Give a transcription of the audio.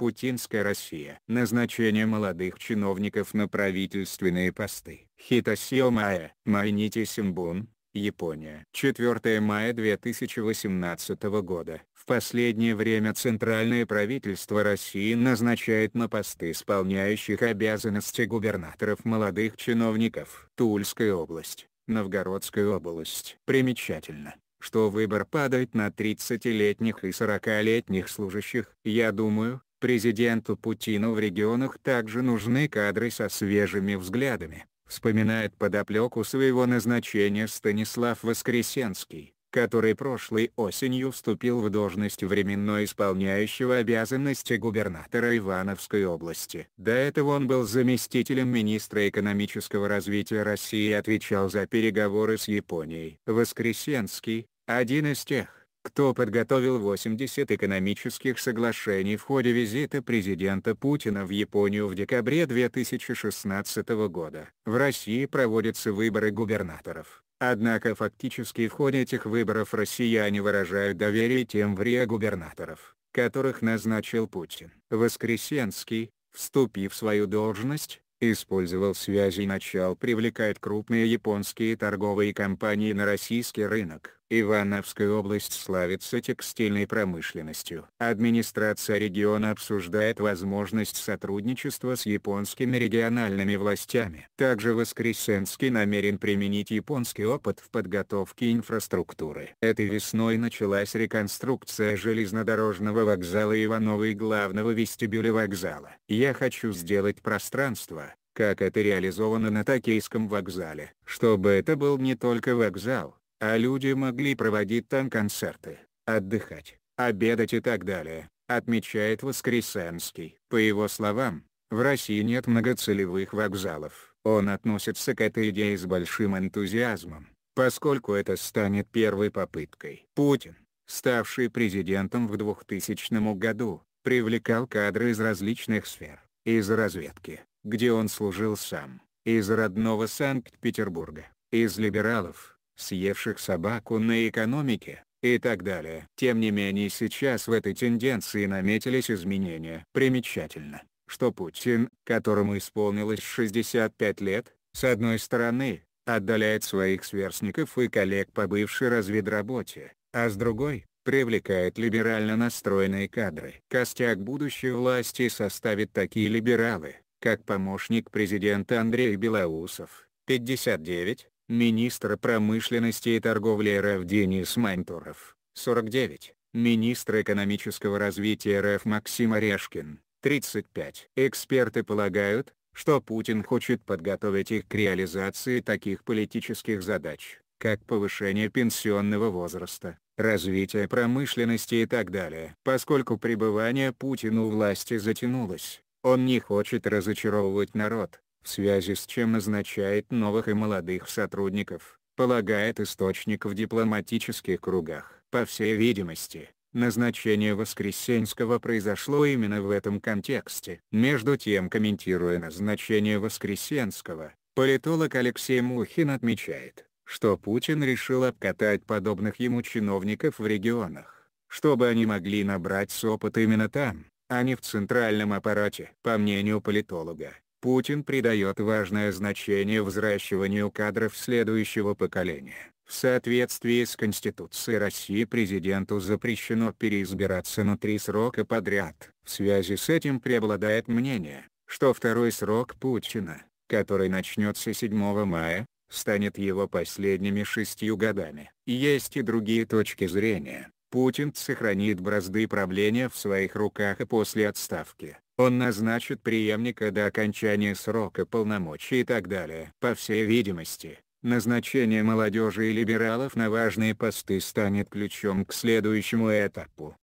Путинская Россия. Назначение молодых чиновников на правительственные посты. Хитосио Мая, Майнити Симбун, Япония. 4 мая 2018 года. В последнее время Центральное правительство России назначает на посты исполняющих обязанности губернаторов молодых чиновников. Тульская область, Новгородская область. Примечательно, что выбор падает на 30-летних и 40-летних служащих. Я думаю, Президенту Путину в регионах также нужны кадры со свежими взглядами, вспоминает подоплеку своего назначения Станислав Воскресенский, который прошлой осенью вступил в должность временно исполняющего обязанности губернатора Ивановской области. До этого он был заместителем министра экономического развития России и отвечал за переговоры с Японией. Воскресенский – один из тех, кто подготовил 80 экономических соглашений в ходе визита президента Путина в Японию в декабре 2016 года. В России проводятся выборы губернаторов. Однако фактически в ходе этих выборов россияне выражают доверие тем в губернаторов, которых назначил Путин. Воскресенский, вступив в свою должность, использовал связи и начал привлекать крупные японские торговые компании на российский рынок. Ивановская область славится текстильной промышленностью. Администрация региона обсуждает возможность сотрудничества с японскими региональными властями. Также Воскресенский намерен применить японский опыт в подготовке инфраструктуры. Этой весной началась реконструкция железнодорожного вокзала Иванова и главного вестибюля вокзала. Я хочу сделать пространство, как это реализовано на Токийском вокзале, чтобы это был не только вокзал, а люди могли проводить там концерты, отдыхать, обедать и так далее, отмечает Воскресенский. По его словам, в России нет многоцелевых вокзалов. Он относится к этой идее с большим энтузиазмом, поскольку это станет первой попыткой. Путин, ставший президентом в 2000 году, привлекал кадры из различных сфер, из разведки, где он служил сам, из родного Санкт-Петербурга, из либералов, съевших собаку на экономике, и так далее. Тем не менее сейчас в этой тенденции наметились изменения. Примечательно, что Путин, которому исполнилось 65 лет, с одной стороны, отдаляет своих сверстников и коллег по бывшей разведработе, а с другой, привлекает либерально настроенные кадры. Костяк будущей власти составит такие либералы, как помощник президента Андрей Белоусов, 59, министра промышленности и торговли РФ Денис Мантуров, 49, министра экономического развития РФ Максим Орешкин, 35. Эксперты полагают, что Путин хочет подготовить их к реализации таких политических задач, как повышение пенсионного возраста, развитие промышленности и так далее. Поскольку пребывание Путина у власти затянулось, он не хочет разочаровывать народ, в связи с чем назначает новых и молодых сотрудников, полагает источник в дипломатических кругах. По всей видимости, назначение Воскресенского произошло именно в этом контексте. Между тем комментируя назначение Воскресенского, политолог Алексей Мухин отмечает, что Путин решил обкатать подобных ему чиновников в регионах, чтобы они могли набрать опыт именно там, а не в центральном аппарате. По мнению политолога, Путин придает важное значение взращиванию кадров следующего поколения. В соответствии с Конституцией России президенту запрещено переизбираться на три срока подряд. В связи с этим преобладает мнение, что второй срок Путина, который начнется 7 мая, станет его последними шестью годами. Есть и другие точки зрения. Путин сохранит бразды правления в своих руках и после отставки. Он назначит преемника до окончания срока полномочий и так далее. По всей видимости, назначение молодежи и либералов на важные посты станет ключом к следующему этапу.